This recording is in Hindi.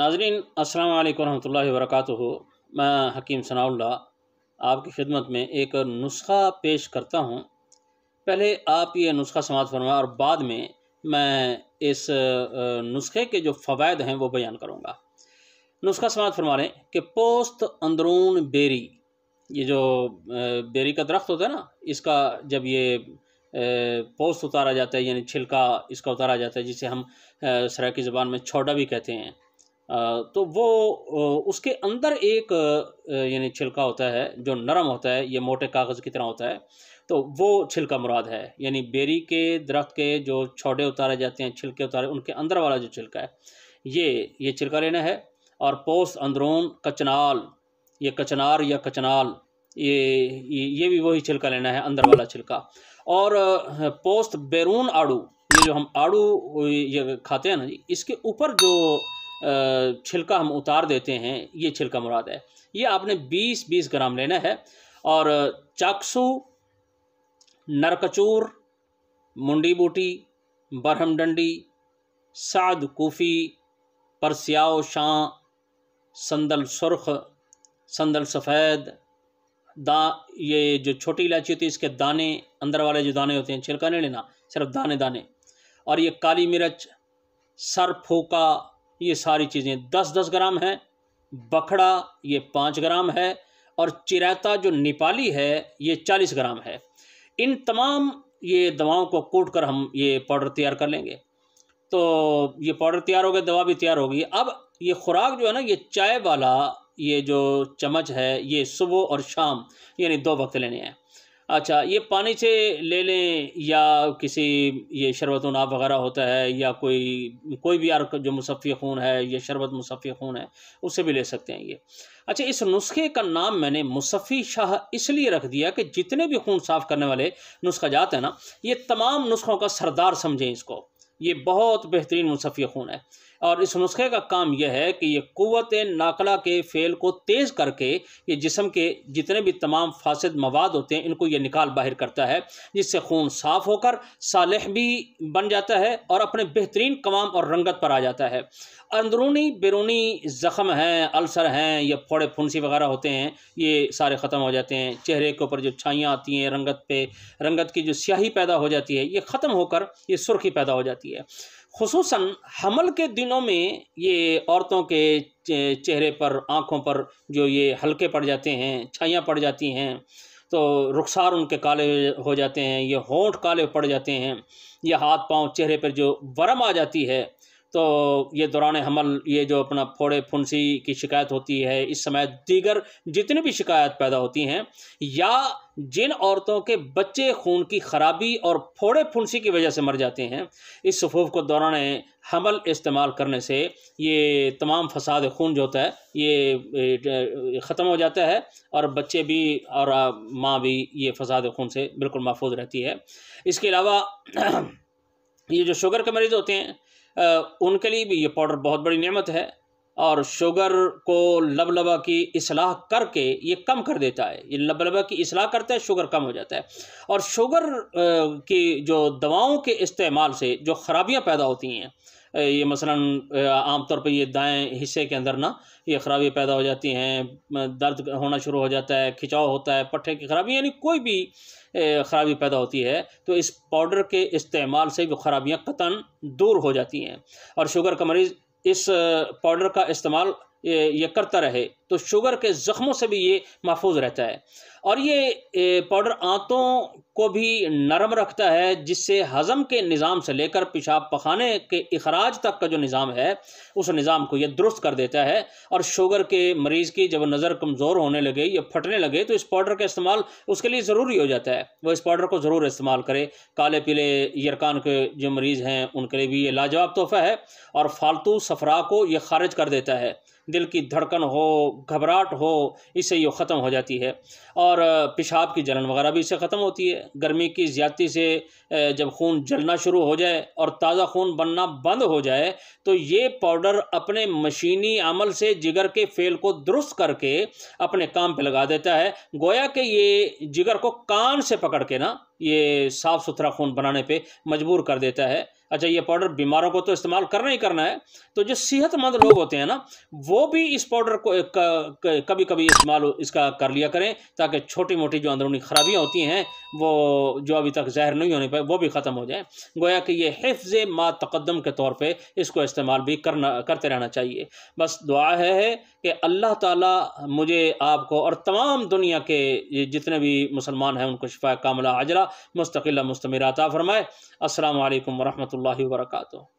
नाजरीन अस्सलाम वालेकुम रहमतुल्लाहि वरकatuहू मैं हकीम सनाउल्ला आपकी खिदमत में एक नुस्खा पेश करता हूँ पहले आप ये नुस्खा समाज फरमाएँ और बाद में मैं इस नुस्खे के जो फ़वाद हैं वो बयान करूँगा नुस्खा समाज फरमा लें कि पोस्त अंदरून बेरी ये जो बेरी का दरख्त होता है ना इसका जब ये पोस्त उतारा जाता है यानी छिलका इसका उतारा जाता है जिसे हम सराकी ज़बान में छोटा भी कहते हैं तो वो उसके अंदर एक यानी छिलका होता है जो नरम होता है ये मोटे कागज़ की तरह होता है तो वो छिलका मुराद है यानी बेरी के दरख्त के जो छोटे उतारे जाते हैं छिलके उतारे उनके अंदर वाला जो छिलका है ये ये छिलका लेना है और पोस्ट अंदरून कचनाल ये कचनार या कचनाल ये ये भी वही छिलका लेना है अंदर वाला छिलका और पोस्ट बैरून आड़ू ये जो हम आड़ू ये खाते हैं ना जी इसके ऊपर जो छिलका हम उतार देते हैं ये छिलका मुराद है ये आपने 20-20 ग्राम लेना है और चाकसू नरकचूर मुंडी बूटी बरहम डंडी साद कोफ़ी परसियाओ शां संदल सुरख़ संदल सफ़ेद दा ये जो छोटी इलायची होती है इसके दाने अंदर वाले जो दाने होते हैं छिलका नहीं लेना सिर्फ दाने दाने और ये काली मिर्च सर फूका ये सारी चीज़ें दस दस ग्राम है बखड़ा ये पाँच ग्राम है और चिराता जो नेपाली है ये चालीस ग्राम है इन तमाम ये दवाओं को कूट कर हम ये पाउडर तैयार कर लेंगे तो ये पाउडर तैयार हो गया दवा भी तैयार होगी अब ये खुराक जो है ना ये चाय वाला ये जो चम्मच है ये सुबह और शाम यानी दो वक्त लेने हैं अच्छा ये पानी से ले लें या किसी ये शरबत नाप वगैरह होता है या कोई कोई भी यार जो मुसफ़ी खून है या शरबत मुसफ़ी खून है उससे भी ले सकते हैं ये अच्छा इस नुस्खे का नाम मैंने मुसफ़ी शाह इसलिए रख दिया कि जितने भी खून साफ़ करने वाले जाते हैं ना ये तमाम नुस्खों का सरदार समझें इसको ये बहुत बेहतरीन मुनफी खून है और इस नुस्खे का काम यह है कि ये क़वत नाकला के फेल को तेज़ करके ये जिसम के जितने भी तमाम फासद मवाद होते हैं इनको ये निकाल बाहर करता है जिससे खून साफ़ होकर सालह भी बन जाता है और अपने बेहतरीन कमाम और रंगत पर आ जाता है अंदरूनी बैरूनी ज़ख़म हैं अल्सर हैं या फोड़े फुंसी वगैरह होते हैं ये सारे ख़त्म हो जाते हैं चेहरे के ऊपर जो छाइयाँ आती हैं रंगत पे रंगत की जो स्याही पैदा हो जाती है ये ख़त्म होकर ये सुर्खी पैदा हो जाती है है खसूस हमल के दिनों में ये औरतों के चेहरे पर आँखों पर जो ये हल्के पड़ जाते हैं छाइयाँ पड़ जाती हैं तो रुखसार उनके काले हो जाते हैं ये होंठ काले पड़ जाते हैं या हाथ पांव चेहरे पर जो वरम आ जाती है तो ये दौरान हमल ये जो अपना फोड़े फुंसी की शिकायत होती है इस समय दीगर जितनी भी शिकायत पैदा होती हैं या जिन औरतों के बच्चे खून की खराबी और फोड़े फुंसी की वजह से मर जाते हैं इस सफूफ को दौरान हमल इस्तेमाल करने से ये तमाम फसाद खून जो होता है ये ख़त्म हो जाता है और बच्चे भी और माँ भी ये फसाद खून से बिल्कुल महफूज रहती है इसके अलावा ये जो शुगर के मरीज़ होते हैं उनके लिए भी ये पाउडर बहुत बड़ी नमत है और शुगर को लबलबा की असलाह करके ये कम कर देता है ये लबलबा की असलाह करता है शुगर कम हो जाता है और शुगर की जो दवाओं के इस्तेमाल से जो ख़राबियाँ पैदा होती हैं ये आम आमतौर पर ये दाएं हिस्से के अंदर ना ये खराबी पैदा हो जाती हैं दर्द होना शुरू हो जाता है खिंचाव होता है पट्टे की खराबी यानी कोई भी खराबी पैदा होती है तो इस पाउडर के इस्तेमाल से वो खराबियाँ कतन दूर हो जाती हैं और शुगर का मरीज़ इस पाउडर का इस्तेमाल ये करता रहे तो शुगर के ज़ख्मों से भी ये महफूज रहता है और ये पाउडर आंतों को भी नरम रखता है जिससे हज़म के निज़ाम से लेकर पेशाब पखाने के अखराज तक का जो निज़ाम है उस निज़ाम को ये दुरुस्त कर देता है और शुगर के मरीज़ की जब नज़र कमज़ोर होने लगे या फटने लगे तो इस पाउडर का इस्तेमाल उसके लिए ज़रूरी हो जाता है वह इस पाउडर को ज़रूर इस्तेमाल करे काले पीले यरकान के जो मरीज़ हैं उनके लिए भी ये लाजवाब तोहफ़ा है और फालतू सफरा को ये खारिज कर देता है दिल की धड़कन हो घबराहट हो इससे ये ख़त्म हो जाती है और पेशाब की जलन वगैरह भी इससे ख़त्म होती है गर्मी की ज़्यादती से जब खून जलना शुरू हो जाए और ताज़ा खून बनना बंद हो जाए तो ये पाउडर अपने मशीनी अमल से जिगर के फेल को दुरुस्त करके अपने काम पर लगा देता है गोया कि ये जिगर को कान से पकड़ के ना ये साफ़ सुथरा खून बनाने पे मजबूर कर देता है अच्छा ये पाउडर बीमारों को तो इस्तेमाल करना ही करना है तो जो सेहतमंद लोग होते हैं ना वो भी इस पाउडर को कभी कभी इस्तेमाल इसका कर लिया करें ताकि छोटी मोटी जो अंदरूनी खराबियाँ होती हैं वो जो अभी तक जहर नहीं होने पर वो भी ख़त्म हो जाए गोया कि ये हिफ्ज़ मा तकदम के तौर पर इसको इस्तेमाल भी करना करते रहना चाहिए बस दुआ है कि अल्लाह ताला मुझे आपको और तमाम दुनिया के जितने भी मुसलमान हैं उनको शिफा कामला आजरा मुस्तकिल आता फ़रमाए असल वरहमल warahmatullahi wabarakatuh.